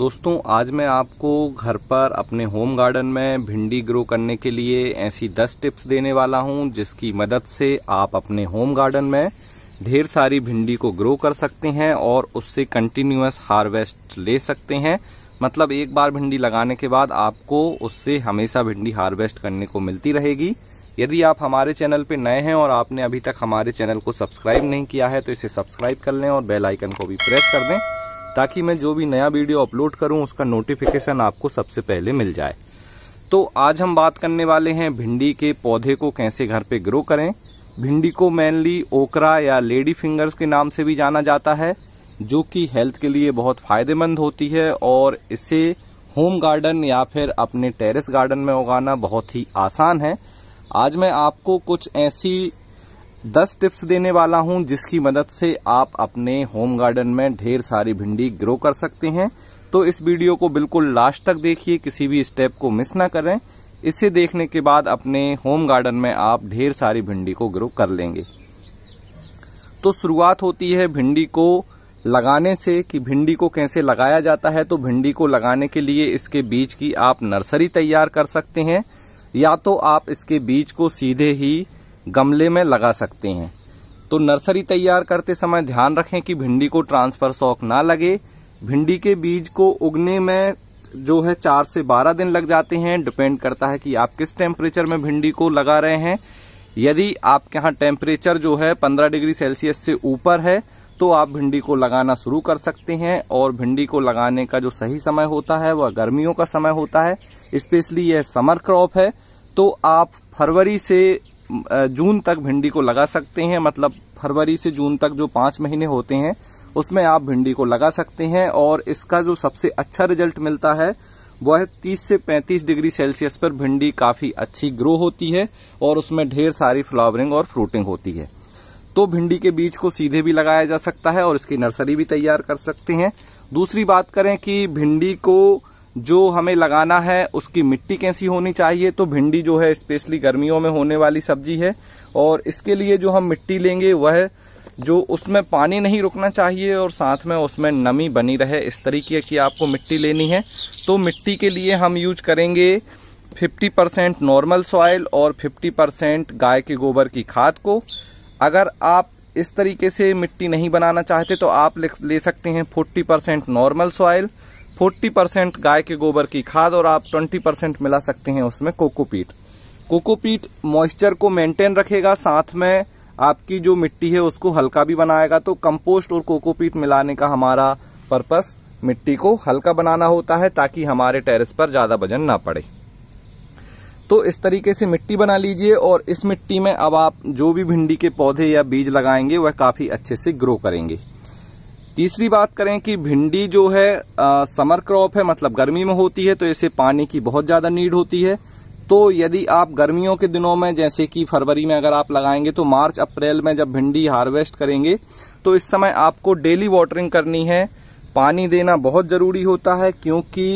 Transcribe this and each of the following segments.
दोस्तों आज मैं आपको घर पर अपने होम गार्डन में भिंडी ग्रो करने के लिए ऐसी 10 टिप्स देने वाला हूं जिसकी मदद से आप अपने होम गार्डन में ढेर सारी भिंडी को ग्रो कर सकते हैं और उससे कंटिन्यूस हार्वेस्ट ले सकते हैं मतलब एक बार भिंडी लगाने के बाद आपको उससे हमेशा भिंडी हार्वेस्ट करने को मिलती रहेगी यदि आप हमारे चैनल पर नए हैं और आपने अभी तक हमारे चैनल को सब्सक्राइब नहीं किया है तो इसे सब्सक्राइब कर लें और बेल आइकन को भी प्रेस कर दें ताकि मैं जो भी नया वीडियो अपलोड करूं उसका नोटिफिकेशन आपको सबसे पहले मिल जाए तो आज हम बात करने वाले हैं भिंडी के पौधे को कैसे घर पे ग्रो करें भिंडी को मेनली ओकरा या लेडी फिंगर्स के नाम से भी जाना जाता है जो कि हेल्थ के लिए बहुत फ़ायदेमंद होती है और इसे होम गार्डन या फिर अपने टेरेस गार्डन में उगाना बहुत ही आसान है आज मैं आपको कुछ ऐसी दस टिप्स देने वाला हूं जिसकी मदद से आप अपने होम गार्डन में ढेर सारी भिंडी ग्रो कर सकते हैं तो इस वीडियो को बिल्कुल लास्ट तक देखिए किसी भी स्टेप को मिस ना करें इसे देखने के बाद अपने होम गार्डन में आप ढेर सारी भिंडी को ग्रो कर लेंगे तो शुरुआत होती है भिंडी को लगाने से कि भिंडी को कैसे लगाया जाता है तो भिंडी को लगाने के लिए इसके बीज की आप नर्सरी तैयार कर सकते हैं या तो आप इसके बीज को सीधे ही गमले में लगा सकते हैं तो नर्सरी तैयार करते समय ध्यान रखें कि भिंडी को ट्रांसफर शौक ना लगे भिंडी के बीज को उगने में जो है चार से बारह दिन लग जाते हैं डिपेंड करता है कि आप किस टेम्परेचर में भिंडी को लगा रहे हैं यदि आपके यहाँ टेम्परेचर जो है पंद्रह डिग्री सेल्सियस से ऊपर है तो आप भिंडी को लगाना शुरू कर सकते हैं और भिंडी को लगाने का जो सही समय होता है वह गर्मियों का समय होता है स्पेशली यह समर क्रॉप है तो आप फरवरी से जून तक भिंडी को लगा सकते हैं मतलब फरवरी से जून तक जो पाँच महीने होते हैं उसमें आप भिंडी को लगा सकते हैं और इसका जो सबसे अच्छा रिजल्ट मिलता है वह है 30 से 35 डिग्री सेल्सियस पर भिंडी काफ़ी अच्छी ग्रो होती है और उसमें ढेर सारी फ्लावरिंग और फ्रूटिंग होती है तो भिंडी के बीज को सीधे भी लगाया जा सकता है और इसकी नर्सरी भी तैयार कर सकते हैं दूसरी बात करें कि भिंडी को जो हमें लगाना है उसकी मिट्टी कैसी होनी चाहिए तो भिंडी जो है स्पेशली गर्मियों में होने वाली सब्जी है और इसके लिए जो हम मिट्टी लेंगे वह जो उसमें पानी नहीं रुकना चाहिए और साथ में उसमें नमी बनी रहे इस तरीके की आपको मिट्टी लेनी है तो मिट्टी के लिए हम यूज करेंगे 50 परसेंट नॉर्मल सॉयल और 50 परसेंट गाय के गोबर की खाद को अगर आप इस तरीके से मिट्टी नहीं बनाना चाहते तो आप ले सकते हैं 40 percent normal soil forty percent गाय के गोबर की खाद और आप ट्वेंटी परसेंट मिला सकते हैं उसमें कोकोपीट कोकोपीट मॉइस्चर को मेंटेन रखेगा साथ में आपकी जो मिट्टी है उसको हल्का भी बनाएगा तो कंपोस्ट और कोकोपीट मिलाने का हमारा पर्पस मिट्टी को हल्का बनाना होता है ताकि हमारे टेरिस पर ज़्यादा वजन ना पड़े तो इस तरीके से मिट्टी बना लीजिए और इस मिट्टी में अब आप जो भी भिंडी के पौधे या बीज लगाएंगे वह काफ़ी अच्छे से ग्रो करेंगे तीसरी बात करें कि भिंडी जो है आ, समर क्रॉप है मतलब गर्मी में होती है तो इसे पानी की बहुत ज़्यादा नीड होती है तो यदि आप गर्मियों के दिनों में जैसे कि फरवरी में अगर आप लगाएंगे तो मार्च अप्रैल में जब भिंडी हार्वेस्ट करेंगे तो इस समय आपको डेली वाटरिंग करनी है पानी देना बहुत ज़रूरी होता है क्योंकि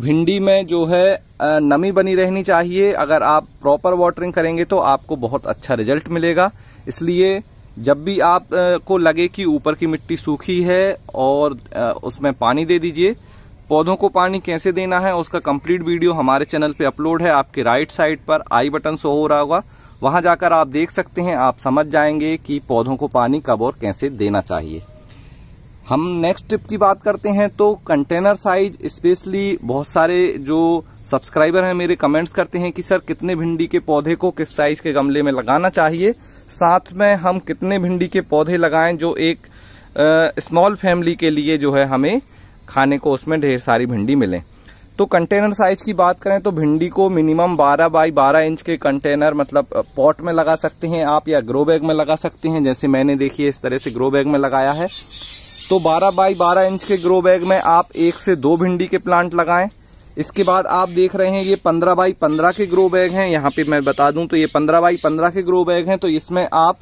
भिंडी में जो है नमी बनी रहनी चाहिए अगर आप प्रॉपर वाटरिंग करेंगे तो आपको बहुत अच्छा रिजल्ट मिलेगा इसलिए जब भी आप को लगे कि ऊपर की मिट्टी सूखी है और उसमें पानी दे दीजिए पौधों को पानी कैसे देना है उसका कंप्लीट वीडियो हमारे चैनल पे अपलोड है आपके राइट साइड पर आई बटन शो हो रहा होगा वहां जाकर आप देख सकते हैं आप समझ जाएंगे कि पौधों को पानी कब और कैसे देना चाहिए हम नेक्स्ट टिप की बात करते हैं तो कंटेनर साइज स्पेशली बहुत सारे जो सब्सक्राइबर हैं मेरे कमेंट्स करते हैं कि सर कितने भिंडी के पौधे को किस साइज के गमले में लगाना चाहिए साथ में हम कितने भिंडी के पौधे लगाएं जो एक स्मॉल फैमिली के लिए जो है हमें खाने को उसमें ढेर सारी भिंडी मिले तो कंटेनर साइज की बात करें तो भिंडी को मिनिमम 12 बाई 12 इंच के कंटेनर मतलब पॉट में लगा सकते हैं आप या ग्रो बैग में लगा सकते हैं जैसे मैंने देखिए इस तरह से ग्रो बैग में लगाया है तो 12 बाई 12 इंच के ग्रो बैग में आप एक से दो भिंडी के प्लांट लगाएं इसके बाद आप देख रहे हैं ये पंद्रह बाई पंद्रह के ग्रो बैग हैं यहाँ पे मैं बता दूं तो ये पंद्रह बाई पंद्रह के ग्रो बैग हैं तो इसमें आप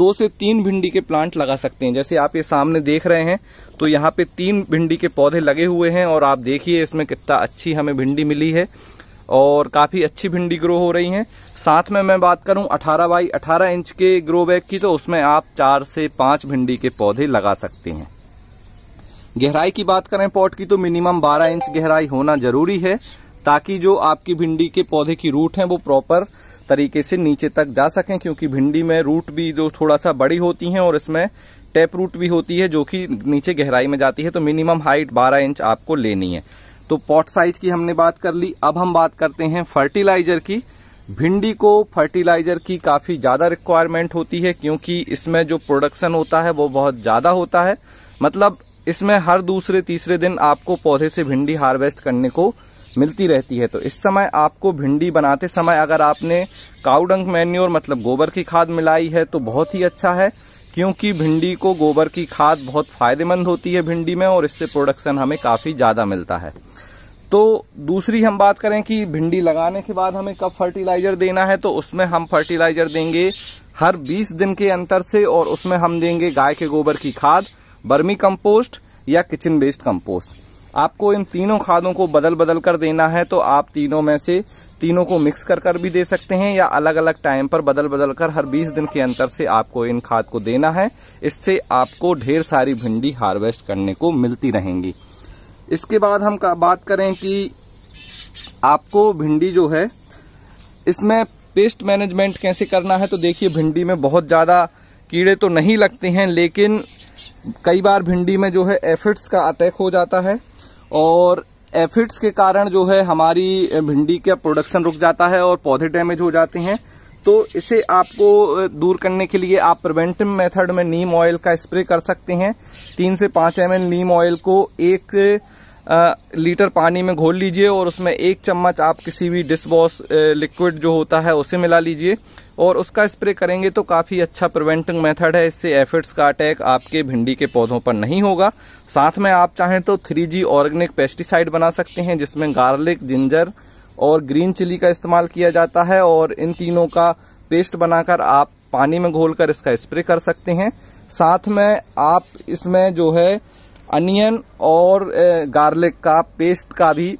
दो से तीन भिंडी के प्लांट लगा सकते हैं जैसे आप ये सामने देख रहे हैं तो यहाँ पे तीन भिंडी के पौधे लगे हुए हैं और आप देखिए इसमें कितना अच्छी हमें भिंडी मिली है और काफ़ी अच्छी भिंडी ग्रो हो रही हैं साथ में मैं बात करूँ अठारह बाई अठारह इंच के ग्रो बैग की तो उसमें आप चार से पाँच भिंडी के पौधे लगा सकते हैं गहराई की बात करें पॉट की तो मिनिमम 12 इंच गहराई होना जरूरी है ताकि जो आपकी भिंडी के पौधे की रूट है वो प्रॉपर तरीके से नीचे तक जा सकें क्योंकि भिंडी में रूट भी जो थोड़ा सा बड़ी होती हैं और इसमें टैप रूट भी होती है जो कि नीचे गहराई में जाती है तो मिनिमम हाइट 12 इंच आपको लेनी है तो पॉट साइज की हमने बात कर ली अब हम बात करते हैं फर्टिलाइज़र की भिंडी को फर्टिलाइज़र की काफ़ी ज़्यादा रिक्वायरमेंट होती है क्योंकि इसमें जो प्रोडक्शन होता है वो बहुत ज़्यादा होता है मतलब इसमें हर दूसरे तीसरे दिन आपको पौधे से भिंडी हार्वेस्ट करने को मिलती रहती है तो इस समय आपको भिंडी बनाते समय अगर आपने काउडंग मैन्योर मतलब गोबर की खाद मिलाई है तो बहुत ही अच्छा है क्योंकि भिंडी को गोबर की खाद बहुत फ़ायदेमंद होती है भिंडी में और इससे प्रोडक्शन हमें काफ़ी ज़्यादा मिलता है तो दूसरी हम बात करें कि भिंडी लगाने के बाद हमें कब फर्टिलाइज़र देना है तो उसमें हम फर्टिलाइज़र देंगे हर 20 दिन के अंतर से और उसमें हम देंगे गाय के गोबर की खाद बर्मी कंपोस्ट या किचन बेस्ड कंपोस्ट आपको इन तीनों खादों को बदल बदल कर देना है तो आप तीनों में से तीनों को मिक्स कर कर भी दे सकते हैं या अलग अलग टाइम पर बदल बदल कर हर 20 दिन के अंतर से आपको इन खाद को देना है इससे आपको ढेर सारी भिंडी हार्वेस्ट करने को मिलती रहेंगी इसके बाद हम बात करें कि आपको भिंडी जो है इसमें पेस्ट मैनेजमेंट कैसे करना है तो देखिए भिंडी में बहुत ज़्यादा कीड़े तो नहीं लगते हैं लेकिन कई बार भिंडी में जो है एफिड्स का अटैक हो जाता है और एफिड्स के कारण जो है हमारी भिंडी का प्रोडक्शन रुक जाता है और पौधे डैमेज हो जाते हैं तो इसे आपको दूर करने के लिए आप प्रिवेंटिव मेथड में नीम ऑयल का स्प्रे कर सकते हैं तीन से पाँच एम नीम ऑयल को एक लीटर पानी में घोल लीजिए और उसमें एक चम्मच आप किसी भी डिश वॉश लिक्विड जो होता है उसे मिला लीजिए और उसका स्प्रे करेंगे तो काफ़ी अच्छा प्रिवेंटिंग मेथड है इससे एफिड्स का अटैक आपके भिंडी के पौधों पर नहीं होगा साथ में आप चाहें तो थ्री जी ऑर्गेनिक पेस्टिसाइड बना सकते हैं जिसमें गार्लिक जिंजर और ग्रीन चिली का इस्तेमाल किया जाता है और इन तीनों का पेस्ट बनाकर आप पानी में घोल इसका स्प्रे कर सकते हैं साथ में आप इसमें जो है अनियन और गार्लिक का पेस्ट का भी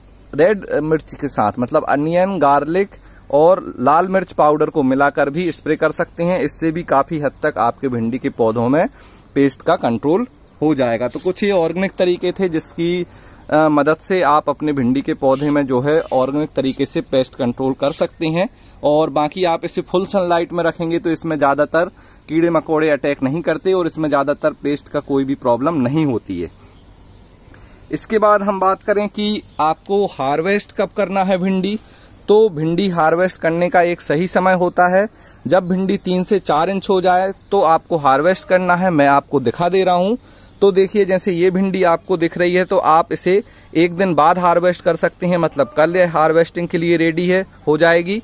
रेड मिर्च के साथ मतलब अनियन गार्लिक और लाल मिर्च पाउडर को मिलाकर भी स्प्रे कर सकते हैं इससे भी काफ़ी हद तक आपके भिंडी के पौधों में पेस्ट का कंट्रोल हो जाएगा तो कुछ ये ऑर्गेनिक तरीके थे जिसकी आ, मदद से आप अपने भिंडी के पौधे में जो है ऑर्गेनिक तरीके से पेस्ट कंट्रोल कर सकते हैं और बाकी आप इसे फुल सनलाइट में रखेंगे तो इसमें ज़्यादातर कीड़े मकोड़े अटैक नहीं करते और इसमें ज़्यादातर पेस्ट का कोई भी प्रॉब्लम नहीं होती है इसके बाद हम बात करें कि आपको हार्वेस्ट कब करना है भिंडी तो भिंडी हार्वेस्ट करने का एक सही समय होता है जब भिंडी तीन से चार इंच हो जाए तो आपको हार्वेस्ट करना है मैं आपको दिखा दे रहा हूँ तो देखिए जैसे ये भिंडी आपको दिख रही है तो आप इसे एक दिन बाद हार्वेस्ट कर सकते हैं मतलब कल ये हार्वेस्टिंग के लिए रेडी है हो जाएगी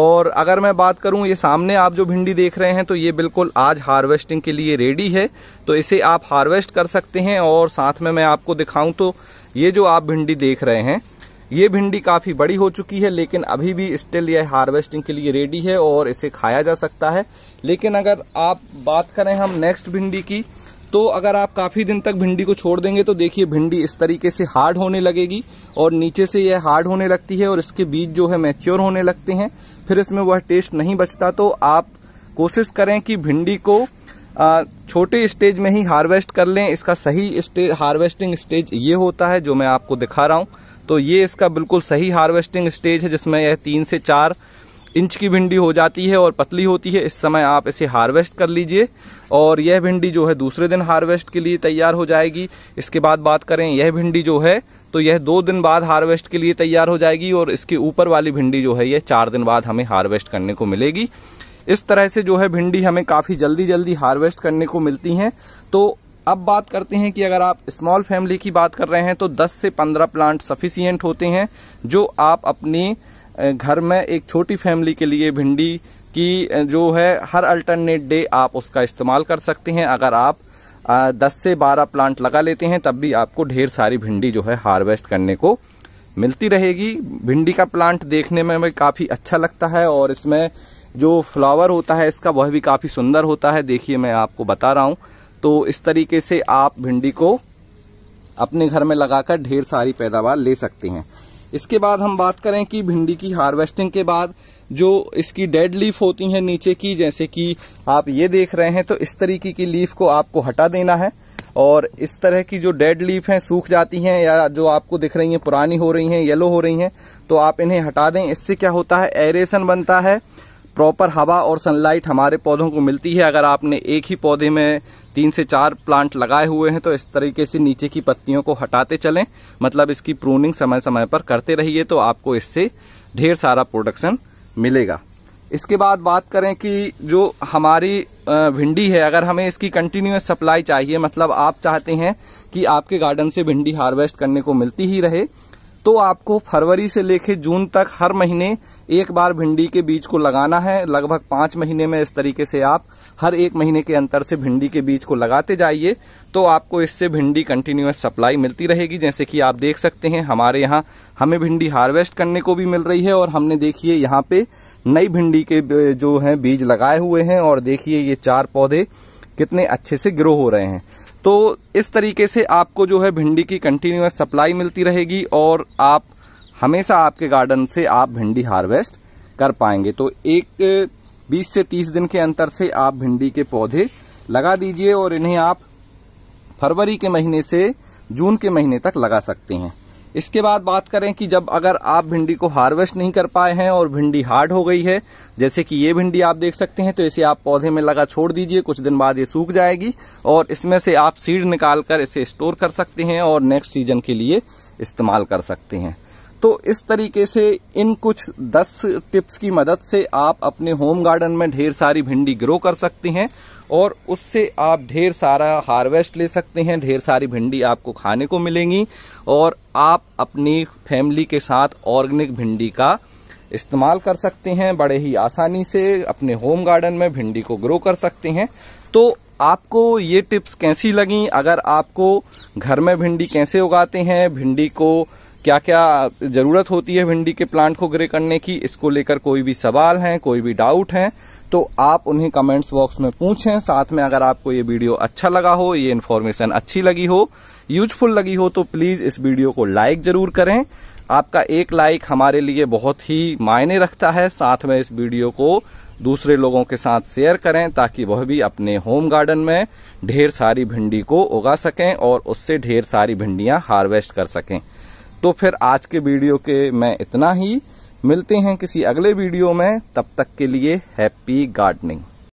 और अगर मैं बात करूं ये सामने आप जो भिंडी देख रहे हैं तो ये बिल्कुल आज हार्वेस्टिंग के लिए रेडी है तो इसे आप हार्वेस्ट कर सकते हैं और साथ में मैं आपको दिखाऊं तो ये जो आप भिंडी देख रहे हैं ये भिंडी काफ़ी बड़ी हो चुकी है लेकिन अभी भी स्टिल यह हार्वेस्टिंग के लिए रेडी है और इसे खाया जा सकता है लेकिन अगर आप बात करें हम नेक्स्ट भिंडी की तो अगर आप काफ़ी दिन तक भिंडी को छोड़ देंगे तो देखिए भिंडी इस तरीके से हार्ड होने लगेगी और नीचे से यह हार्ड होने लगती है और इसके बीज जो है मैच्योर होने लगते हैं फिर इसमें वह टेस्ट नहीं बचता तो आप कोशिश करें कि भिंडी को छोटे स्टेज में ही हार्वेस्ट कर लें इसका सही स्टेज हार्वेस्टिंग स्टेज ये होता है जो मैं आपको दिखा रहा हूँ तो ये इसका बिल्कुल सही हार्वेस्टिंग स्टेज है जिसमें यह तीन से चार इंच की भिंडी हो जाती है और पतली होती है इस समय आप इसे हार्वेस्ट कर लीजिए और यह भिंडी जो है दूसरे दिन हार्वेस्ट के लिए तैयार हो जाएगी इसके बाद बात करें यह भिंडी जो है तो यह दो दिन बाद हार्वेस्ट के लिए तैयार हो जाएगी और इसके ऊपर वाली भिंडी जो है यह चार दिन बाद हमें हार्वेस्ट करने को मिलेगी इस तरह से जो है भिंडी हमें काफ़ी जल्दी जल्दी हार्वेस्ट करने को मिलती हैं तो अब बात करते हैं कि अगर आप स्मॉल फैमिली की बात कर रहे हैं तो 10 से 15 प्लांट सफिशियंट होते हैं जो आप अपने घर में एक छोटी फैमिली के लिए भिंडी की जो है हर अल्टरनेट डे आप उसका इस्तेमाल कर सकते हैं अगर आप दस से बारह प्लांट लगा लेते हैं तब भी आपको ढेर सारी भिंडी जो है हार्वेस्ट करने को मिलती रहेगी भिंडी का प्लांट देखने में भी काफ़ी अच्छा लगता है और इसमें जो फ्लावर होता है इसका वह भी काफ़ी सुंदर होता है देखिए मैं आपको बता रहा हूँ तो इस तरीके से आप भिंडी को अपने घर में लगाकर ढेर सारी पैदावार ले सकते हैं इसके बाद हम बात करें कि भिंडी की हार्वेस्टिंग के बाद जो इसकी डेड लीफ होती है नीचे की जैसे कि आप ये देख रहे हैं तो इस तरीके की लीफ को आपको हटा देना है और इस तरह की जो डेड लीफ हैं सूख जाती हैं या जो आपको दिख रही हैं पुरानी हो रही हैं येलो हो रही हैं तो आप इन्हें हटा दें इससे क्या होता है एरेसन बनता है प्रॉपर हवा और सनलाइट हमारे पौधों को मिलती है अगर आपने एक ही पौधे में तीन से चार प्लांट लगाए हुए हैं तो इस तरीके से नीचे की पत्तियों को हटाते चलें मतलब इसकी प्रूनिंग समय समय पर करते रहिए तो आपको इससे ढेर सारा प्रोडक्शन मिलेगा इसके बाद बात करें कि जो हमारी भिंडी है अगर हमें इसकी कंटिन्यूस सप्लाई चाहिए मतलब आप चाहते हैं कि आपके गार्डन से भिंडी हार्वेस्ट करने को मिलती ही रहे तो आपको फरवरी से लेकर जून तक हर महीने एक बार भिंडी के बीज को लगाना है लगभग पाँच महीने में इस तरीके से आप हर एक महीने के अंतर से भिंडी के बीज को लगाते जाइए तो आपको इससे भिंडी कंटिन्यूस सप्लाई मिलती रहेगी जैसे कि आप देख सकते हैं हमारे यहाँ हमें भिंडी हार्वेस्ट करने को भी मिल रही है और हमने देखिए यहाँ पे नई भिंडी के जो हैं बीज लगाए हुए हैं और देखिए ये चार पौधे कितने अच्छे से ग्रो हो रहे हैं तो इस तरीके से आपको जो है भिंडी की कंटिन्यूस सप्लाई मिलती रहेगी और आप हमेशा आपके गार्डन से आप भिंडी हार्वेस्ट कर पाएंगे तो एक 20 से 30 दिन के अंतर से आप भिंडी के पौधे लगा दीजिए और इन्हें आप फरवरी के महीने से जून के महीने तक लगा सकते हैं इसके बाद बात करें कि जब अगर आप भिंडी को हार्वेस्ट नहीं कर पाए हैं और भिंडी हार्ड हो गई है जैसे कि ये भिंडी आप देख सकते हैं तो इसे आप पौधे में लगा छोड़ दीजिए कुछ दिन बाद ये सूख जाएगी और इसमें से आप सीड निकाल कर इसे स्टोर कर सकते हैं और नेक्स्ट सीजन के लिए इस्तेमाल कर सकते हैं तो इस तरीके से इन कुछ 10 टिप्स की मदद से आप अपने होम गार्डन में ढेर सारी भिंडी ग्रो कर सकते हैं और उससे आप ढेर सारा हार्वेस्ट ले सकते हैं ढेर सारी भिंडी आपको खाने को मिलेंगी और आप अपनी फैमिली के साथ ऑर्गेनिक भिंडी का इस्तेमाल कर सकते हैं बड़े ही आसानी से अपने होम गार्डन में भिंडी को ग्रो कर सकते हैं तो आपको ये टिप्स कैसी लगी अगर आपको घर में भिंडी कैसे उगाते हैं भिंडी को क्या क्या ज़रूरत होती है भिंडी के प्लांट को ग्रे करने की इसको लेकर कोई भी सवाल हैं कोई भी डाउट हैं तो आप उन्हें कमेंट्स बॉक्स में पूछें साथ में अगर आपको ये वीडियो अच्छा लगा हो ये इन्फॉर्मेशन अच्छी लगी हो यूजफुल लगी हो तो प्लीज़ इस वीडियो को लाइक ज़रूर करें आपका एक लाइक हमारे लिए बहुत ही मायने रखता है साथ में इस वीडियो को दूसरे लोगों के साथ शेयर करें ताकि वह भी अपने होम गार्डन में ढेर सारी भिंडी को उगा सकें और उससे ढेर सारी भिंडियां हार्वेस्ट कर सकें तो फिर आज के वीडियो के मैं इतना ही मिलते हैं किसी अगले वीडियो में तब तक के लिए हैप्पी गार्डनिंग